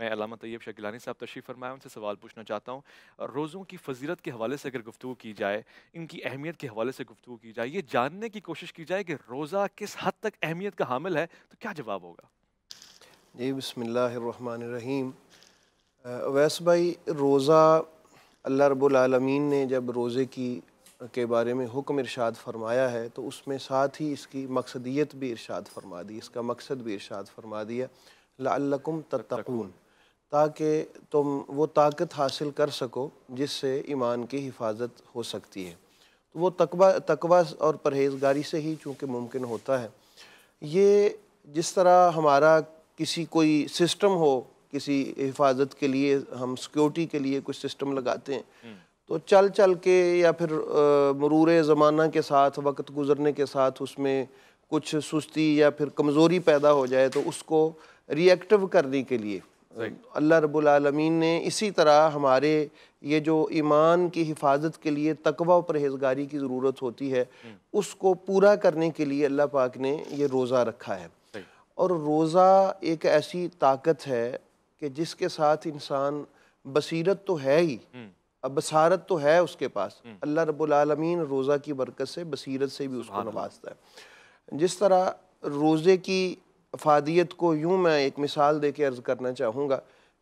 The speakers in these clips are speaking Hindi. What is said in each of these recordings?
मैं अलामा तैयब शकीलानी साहब तशीफ़ फरमाया उनसे सवाल पूछना चाहता हूँ रोज़ों की फजीलत के हवाले से अगर गुफ्तु की जाए इनकी अहमियत के हवाले से गुफ्तु की जाए ये जानने की कोशिश की जाए कि रोज़ा किस हद तक अहमियत का हामिल है तो क्या जवाब होगा जी बसमीम वैस भाई रोज़ा अल्लाह रबालमीन ने जब रोज़े की के बारे में हुक्म इरशाद फरमाया है तो उसमें साथ ही इसकी मकसदियत भी इरशाद फरमा दी इसका मकसद भी इरशाद फरमा दिया लाकुम तत्कून ताकि तुम वो ताकत हासिल कर सको जिससे ईमान की हिफाजत हो सकती है तो वो तकबा तकबा और परहेज़गारी से ही चूँकि मुमकिन होता है ये जिस तरह हमारा किसी कोई सिस्टम हो किसी हिफाजत के लिए हम सिक्योरिटी के लिए कुछ सिस्टम लगाते हैं हम्म। तो चल चल के या फिर मरूर ज़माना के साथ वक्त गुजरने के साथ उसमें कुछ सुस्ती या फिर कमज़ोरी पैदा हो जाए तो उसको रिएक्टिव करने के लिए Um, अल्लाह रबालमीन ने इसी तरह हमारे ये जो ईमान की हिफाजत के लिए तकवा परहेजगारी की ज़रूरत होती है हम्म। उसको पूरा करने के लिए अल्लाह पाक ने ये रोज़ा रखा है और रोज़ा एक ऐसी ताकत है कि जिसके साथ इंसान बसीरत तो है ही हम्म। अब बसारत तो है उसके पास हम्म। अल्लाह रबालमीन रोज़ा की बरकत से बसीरत से भी उसको नवाजता है जिस तरह रोज़े की अफादियत को यूं मैं एक मिसाल दे के अर्ज़ करना चाहूँगा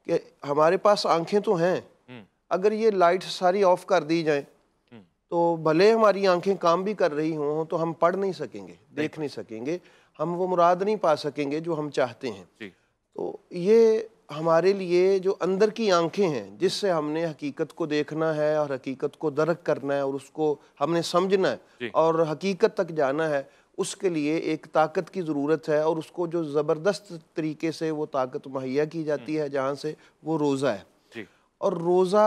कि हमारे पास आंखें तो हैं हम्म। अगर ये लाइट सारी ऑफ कर दी जाए हम्म। तो भले हमारी आंखें काम भी कर रही हों तो हम पढ़ नहीं सकेंगे देख नहीं सकेंगे हम वो मुराद नहीं पा सकेंगे जो हम चाहते हैं तो ये हमारे लिए जो अंदर की आंखें हैं जिससे हमने हकीकत को देखना है और हकीकत को दरक करना है और उसको हमने समझना है और हकीकत तक जाना है उसके लिए एक ताकत की ज़रूरत है और उसको जो ज़बरदस्त तरीके से वो ताकत मुहैया की जाती हम्म। है जहाँ से वो रोज़ा है और रोज़ा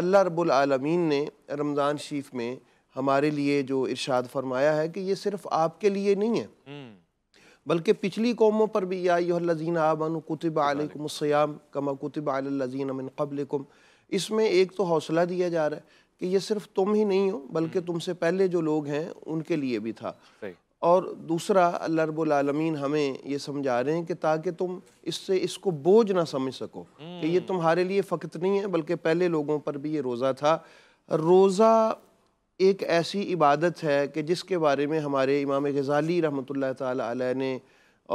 अल्लाह रब्बुल आलमीन ने रमज़ान शरीफ में हमारे लिए जो इरशाद फरमाया है कि ये सिर्फ आपके लिए नहीं है हम्म। बल्कि पिछली कौमों पर भी याजी आबन कुतब आलकुम सयाम कमा कुतब अमिन कबलकुम इसमें एक तो हौसला दिया जा रहा है कि ये सिर्फ तुम ही नहीं हो बल्कि हम्म। तुमसे पहले जो लोग हैं उनके लिए भी था और दूसरा अल्लाह रब्बुल आलमीन हमें ये समझा रहे हैं कि ताकि तुम इससे इसको बोझ ना समझ सको कि ये हम्म। तुम्हारे लिए फ़कत नहीं है बल्कि पहले लोगों पर भी ये रोज़ा था रोज़ा एक ऐसी इबादत है कि जिसके बारे में हमारे इमाम गज़ाली रहमत ला ने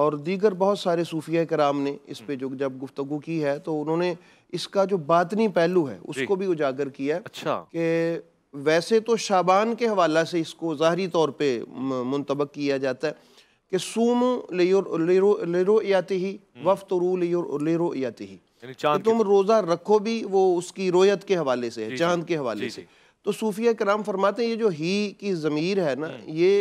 और दीगर बहुत सारे सूफिया कराम ने इस पर जो जब गुफ्तु की है तो उन्होंने इसका जो बातनी पहलू है उसको भी उजागर किया अच्छा कि वैसे तो शाबान के हवाला से इसको ज़ाहरी तौर पर मुंतबक किया जाता है कि सूम लेरो याति ही वफ तो लेरो याति ही तो तुम रोज़ा रखो भी वो उसकी रोयत के हवाले से है चांद के हवाले से तो सूफिया कराम फरमाते हैं ये जो ही की ज़मीर है ना हम्म। ये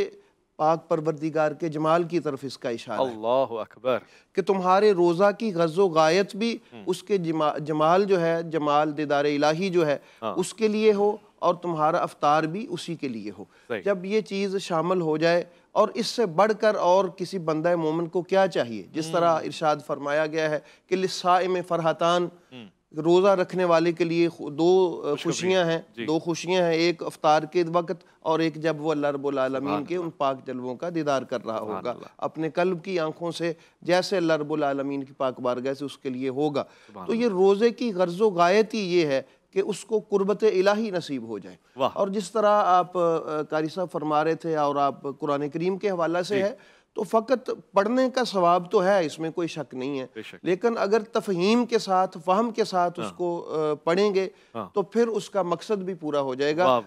पाक परवरदिगार के जमाल की तरफ इसका इशारा अल्लाह अकबर कि तुम्हारे रोज़ा की गज़ो गायत भी हम्म। उसके जमा, जमाल जो है जमाल दीदार इलाही जो है हाँ। उसके लिए हो और तुम्हारा अवतार भी उसी के लिए हो जब ये चीज़ शामिल हो जाए और इससे बढ़कर और किसी बंदा मोमन को क्या चाहिए जिस हम्म। तरह इरशाद फरमाया गया है कि लिस्सा में फरहतान हम्म। रोज़ा रखने वाले के लिए दो खुशियां हैं दो खुशियां हैं एक अवतार के वक्त और एक जब वो अल्लाह रबालमीन के उन पाक जलवों का दीदार कर रहा होगा अपने कल्ब की आंखों से जैसे अल्लाह रबालमीन की पाक बारगाह से उसके लिए होगा तो ये रोज़े की गर्जो गायत ही ये है कि उसको कुर्बत इलाही नसीब हो जाए और जिस तरह आप कारी साहब फरमा रहे थे और आप कुरान करीम के हवाला से है तो फ़कत पढ़ने का सवाब तो है इसमें कोई शक नहीं है लेकिन अगर तफहीम के साथ फहम के साथ हाँ। उसको पढ़ेंगे हाँ। तो फिर उसका मकसद भी पूरा हो जाएगा